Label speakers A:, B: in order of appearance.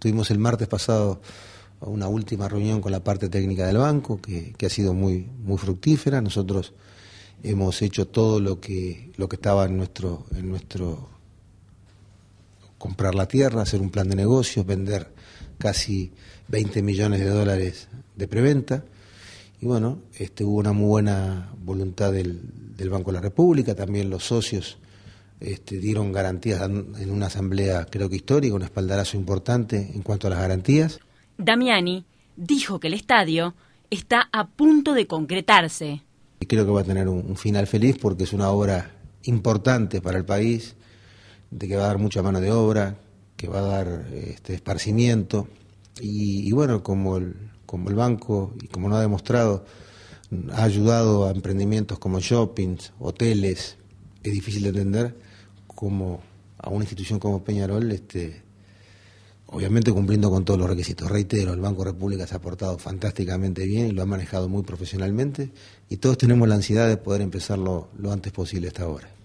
A: Tuvimos el martes pasado
B: una última reunión con la parte técnica del banco, que, ha sido muy, muy fructífera. Nosotros hemos hecho todo lo que, lo que estaba en nuestro, en nuestro comprar la tierra, hacer un plan de negocios, vender casi 20 millones de dólares de preventa. Y bueno, este, hubo una muy buena voluntad del Banco de la República, también los socios este, dieron garantías en una asamblea creo que histórica, un espaldarazo importante en cuanto a las garantías.
C: Damiani dijo que el estadio está a punto de concretarse.
B: creo que va a tener un, final feliz porque es una obra importante para el país, de que va a dar mucha mano de obra, que va a dar este, esparcimiento. Y, bueno, como el, como el banco y como lo ha demostrado, ha ayudado a emprendimientos como shoppings, hoteles, es difícil de entender como a una institución como Peñarol, este, obviamente cumpliendo con todos los requisitos. Reitero, el Banco República se ha portado fantásticamente bien y lo ha manejado muy profesionalmente y todos tenemos la ansiedad
A: de poder empezarlo lo antes posible hasta ahora.